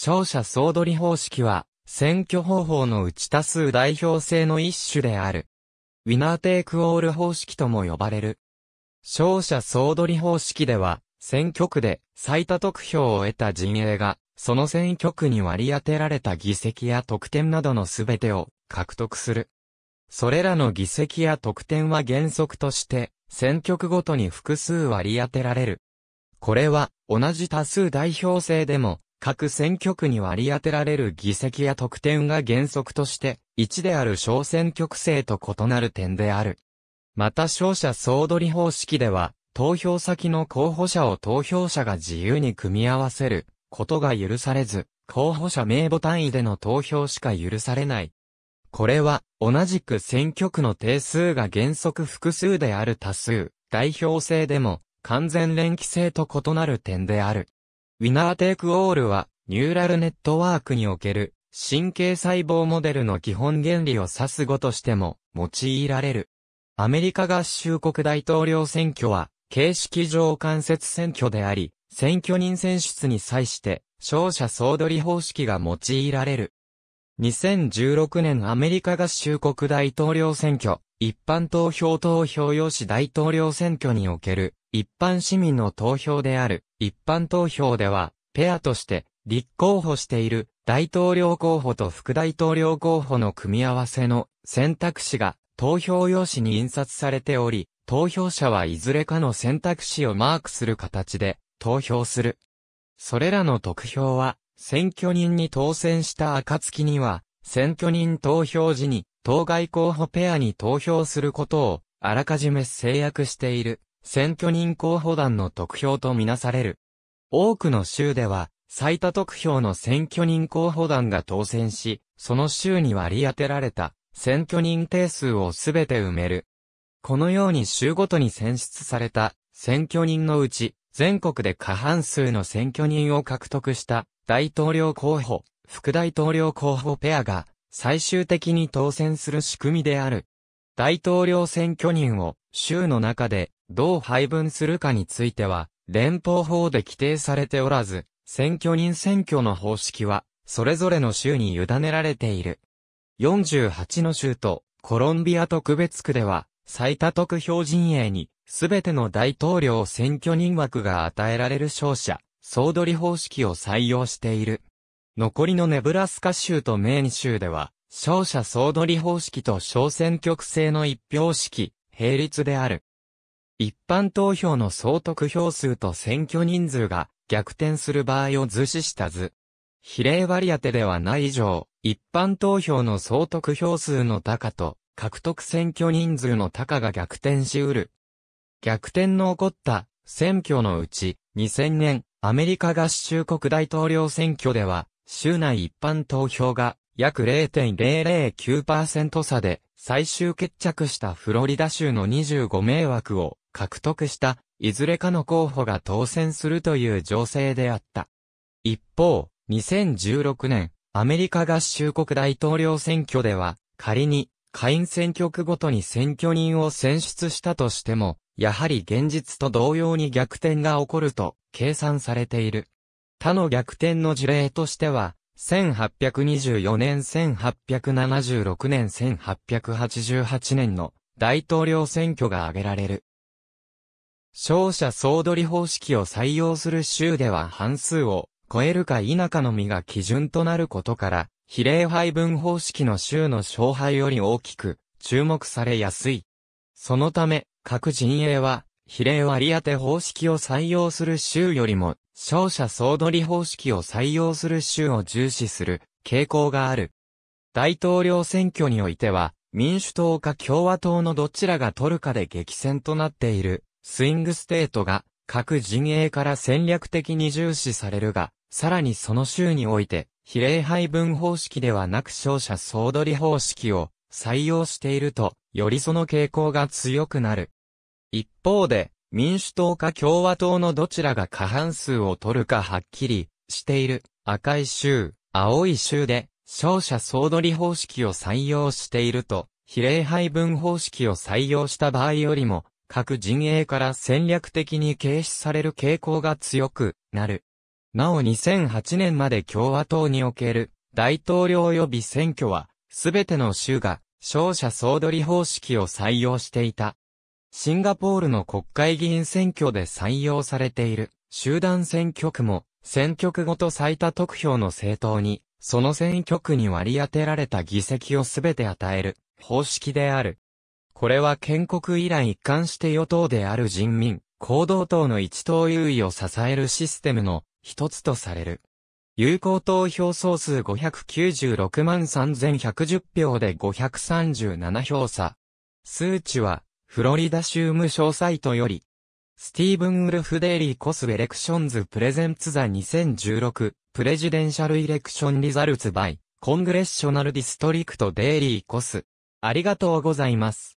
勝者総取り方式は、選挙方法のうち多数代表制の一種である。ウィナーテイクオール方式とも呼ばれる。勝者総取り方式では、選挙区で最多得票を得た陣営が、その選挙区に割り当てられた議席や得点などのすべてを獲得する。それらの議席や得点は原則として、選挙区ごとに複数割り当てられる。これは、同じ多数代表制でも、各選挙区に割り当てられる議席や得点が原則として、1である小選挙区制と異なる点である。また勝者総取り方式では、投票先の候補者を投票者が自由に組み合わせることが許されず、候補者名簿単位での投票しか許されない。これは、同じく選挙区の定数が原則複数である多数、代表制でも、完全連期制と異なる点である。ウィナーテイクオールは、ニューラルネットワークにおける、神経細胞モデルの基本原理を指す語としても、用いられる。アメリカ合衆国大統領選挙は、形式上間接選挙であり、選挙人選出に際して、勝者総取り方式が用いられる。2016年アメリカ合衆国大統領選挙、一般投票投票用紙大統領選挙における、一般市民の投票である、一般投票では、ペアとして、立候補している大統領候補と副大統領候補の組み合わせの選択肢が投票用紙に印刷されており、投票者はいずれかの選択肢をマークする形で投票する。それらの得票は、選挙人に当選した暁には、選挙人投票時に、当該候補ペアに投票することを、あらかじめ制約している。選挙人候補団の得票とみなされる。多くの州では、最多得票の選挙人候補団が当選し、その州に割り当てられた選挙人定数をすべて埋める。このように州ごとに選出された選挙人のうち、全国で過半数の選挙人を獲得した大統領候補、副大統領候補ペアが最終的に当選する仕組みである。大統領選挙人を州の中でどう配分するかについては、連邦法で規定されておらず、選挙人選挙の方式は、それぞれの州に委ねられている。48の州と、コロンビア特別区では、最多得票陣営に、すべての大統領選挙人枠が与えられる勝者、総取り方式を採用している。残りのネブラスカ州とメーン州では、勝者総取り方式と小選挙区制の一票式、並立である。一般投票の総得票数と選挙人数が逆転する場合を図示した図。比例割当ではない以上、一般投票の総得票数の高と、獲得選挙人数の高が逆転し得る。逆転の起こった選挙のうち、2000年、アメリカ合衆国大統領選挙では、州内一般投票が約0.009%差で最終決着したフロリダ州の25名枠を獲得したいずれかの候補が当選するという情勢であった。一方、2016年、アメリカ合衆国大統領選挙では、仮に、下院選挙区ごとに選挙人を選出したとしても、やはり現実と同様に逆転が起こると計算されている。他の逆転の事例としては、1824年1876年1888年の大統領選挙が挙げられる。勝者総取り方式を採用する州では半数を超えるか否かのみが基準となることから、比例配分方式の州の勝敗より大きく注目されやすい。そのため、各陣営は、比例割当方式を採用する州よりも、勝者総取り方式を採用する州を重視する傾向がある。大統領選挙においては、民主党か共和党のどちらが取るかで激戦となっているスイングステートが各陣営から戦略的に重視されるが、さらにその州において、比例配分方式ではなく勝者総取り方式を採用していると、よりその傾向が強くなる。一方で、民主党か共和党のどちらが過半数を取るかはっきりしている赤い州、青い州で勝者総取り方式を採用していると、比例配分方式を採用した場合よりも各陣営から戦略的に軽視される傾向が強くなる。なお2008年まで共和党における大統領予備選挙は、すべての州が勝者総取り方式を採用していた。シンガポールの国会議員選挙で採用されている集団選挙区も選挙区ごと最多得票の政党にその選挙区に割り当てられた議席をすべて与える方式である。これは建国以来一貫して与党である人民、行動党の一党優位を支えるシステムの一つとされる。有効投票総数596万3110票で537票差。数値は、フロリダ州無償サイトより、スティーブン・ウルフ・デイリー・コス・エレクションズ・プレゼンツ・ザ2016、プレジデンシャル・イレクション・リザルツ・バイ、コングレッショナル・ディストリクト・デイリー・コス。ありがとうございます。